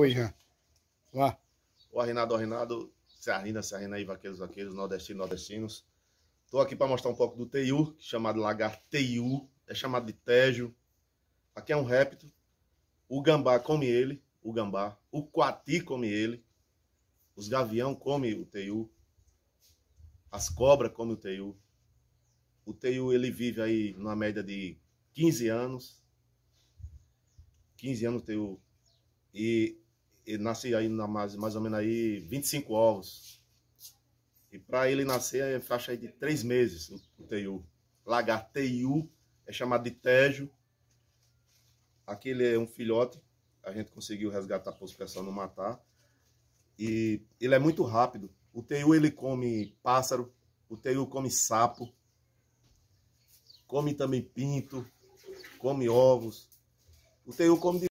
Oi, já. Lá. O Arrinado, Arrinado, se arrinda, se arrinda aí, vaqueiros, vaqueiros, nordestinos, nordestinos. Tô aqui para mostrar um pouco do teiu, chamado lagarto teiu, é chamado de tejo. Aqui é um réptil. O gambá come ele, o gambá. O coati come ele. Os gavião come o teiu. As cobras comem o teiu. O teiu ele vive aí numa média de 15 anos. 15 anos o teiu. E ele nasce aí na, mais, mais ou menos aí 25 ovos. E para ele nascer é faixa aí de 3 meses o teiu. Lagar teiu é chamado de tejo. Aqui ele é um filhote, a gente conseguiu resgatar por os pessoal não matar. E ele é muito rápido. O teiu ele come pássaro, o teiu come sapo, come também pinto, come ovos. O teiu come de